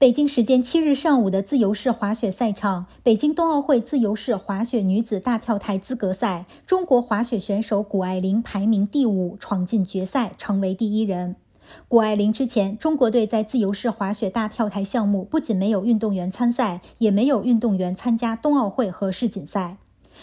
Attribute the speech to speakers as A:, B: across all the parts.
A: 北京时间七日上午的自由式滑雪赛场，北京冬奥会自由式滑雪女子大跳台资格赛，中国滑雪选手谷爱凌排名第五，闯进决赛，成为第一人。谷爱凌之前，中国队在自由式滑雪大跳台项目不仅没有运动员参赛，也没有运动员参加冬奥会和世锦赛。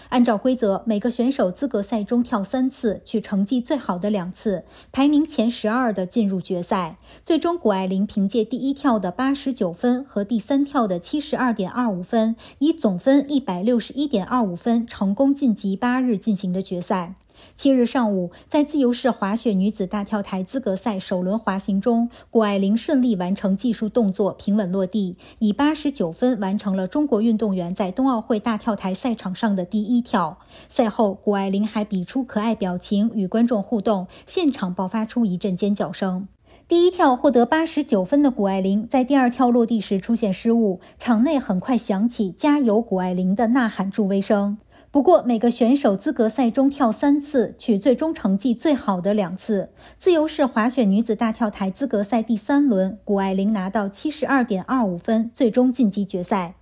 A: 按照规则，每个选手资格赛中跳三次，取成绩最好的两次，排名前十二的进入决赛。最终，谷爱凌凭借第一跳的八十九分和第三跳的七十二点二五分，以总分一百六十一点二五分成功晋级八日进行的决赛。七日上午，在自由式滑雪女子大跳台资格赛首轮滑行中，谷爱凌顺利完成技术动作，平稳落地，以八十九分完成了中国运动员在冬奥会大跳台赛场上的第一跳。赛后，谷爱凌还比出可爱表情与观众互动，现场爆发出一阵尖叫声。第一跳获得八十九分的谷爱凌，在第二跳落地时出现失误，场内很快响起“加油谷爱凌”的呐喊助威声。不过每个选手资格赛中跳三次，取最终成绩最好的两次。自由式滑雪女子大跳台资格赛第三轮，谷爱凌拿到七十二点二五分，最终晋级决赛。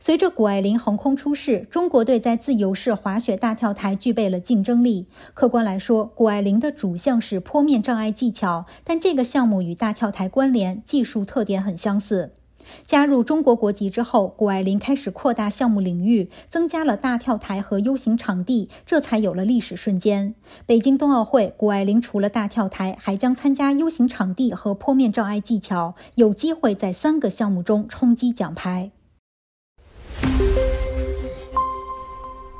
A: 随着谷爱凌横空出世，中国队在自由式滑雪大跳台具备了竞争力。客观来说，谷爱凌的主项是坡面障碍技巧，但这个项目与大跳台关联，技术特点很相似。加入中国国籍之后，谷爱凌开始扩大项目领域，增加了大跳台和 U 型场地，这才有了历史瞬间。北京冬奥会，谷爱凌除了大跳台，还将参加 U 型场地和坡面障碍技巧，有机会在三个项目中冲击奖牌。